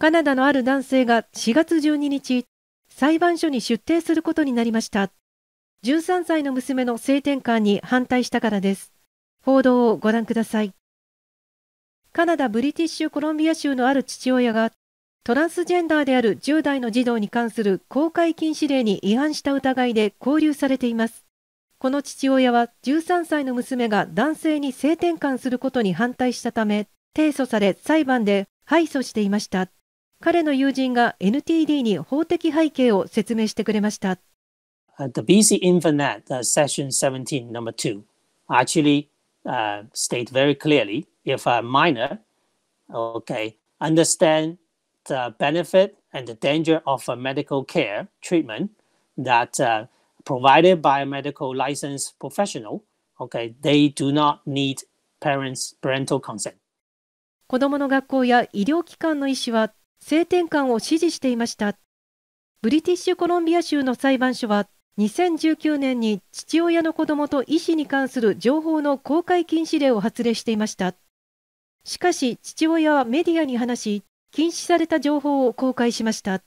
カナダのある男性が4月12日、裁判所に出廷することになりました。13歳の娘の性転換に反対したからです。報道をご覧ください。カナダ・ブリティッシュコロンビア州のある父親が、トランスジェンダーである10代の児童に関する公開禁止令に違反した疑いで拘留されています。この父親は13歳の娘が男性に性転換することに反対したため、提訴され裁判で敗訴していました。彼の友人が NTD に法的背景を説明してくれました。Uh, the BC Invernet、uh, Session 17, number 2 actually、uh, state very clearly if a minor okay, understand the benefit and the danger of a medical care treatment that uh, provided by a medical licensed professional, okay, they do not need parents' parental consent. 子どもの学校や医療機関の医師は性転換を支持していましたブリティッシュコロンビア州の裁判所は2019年に父親の子供と医師に関する情報の公開禁止令を発令していましたしかし父親はメディアに話し禁止された情報を公開しました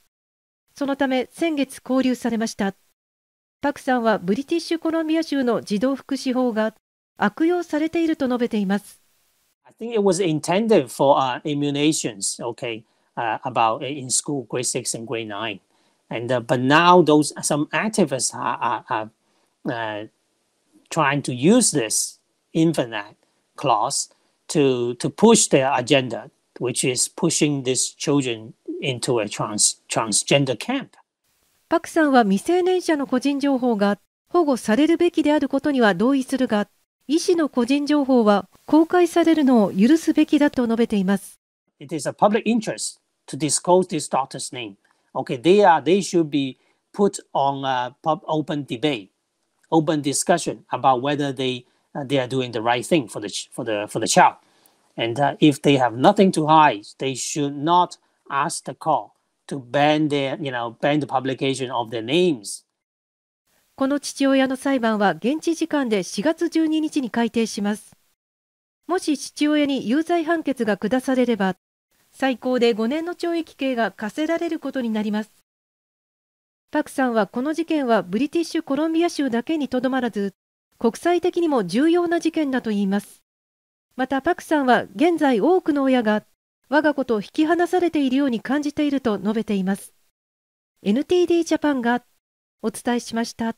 そのため先月拘留されましたパクさんはブリティッシュコロンビア州の児童福祉法が悪用されていると述べています I think it was intended for、uh, i m m u n a t i o n s okay? uh, about in school, grade six and grade nine. And uh, but now those some activists are, are, are trying to use this infinite clause to to push their agenda, which is pushing these children into a trans transgender camp. パクさんは未成年者の個人情報が保護されるべきであることには同意するが、医師の個人情報は公開されるのを許すべきだと述べています。It is a public interest to disclose this doctor's name. Okay, they are they should be put on a pub, open debate, open discussion about whether they uh, they are doing the right thing for the for the for the child, and uh, if they have nothing to hide, they should not ask the court to ban their you know ban the publication of their names. この父親の裁判は現地時間で4月12日に開廷します。もし父親に有罪判決が下されれば、最高で5年の懲役刑が課せられることになります。パクさんはこの事件はブリティッシュコロンビア州だけにとどまらず、国際的にも重要な事件だと言います。またパクさんは現在多くの親が我が子と引き離されているように感じていると述べています。NTD ジャパンがお伝えしました。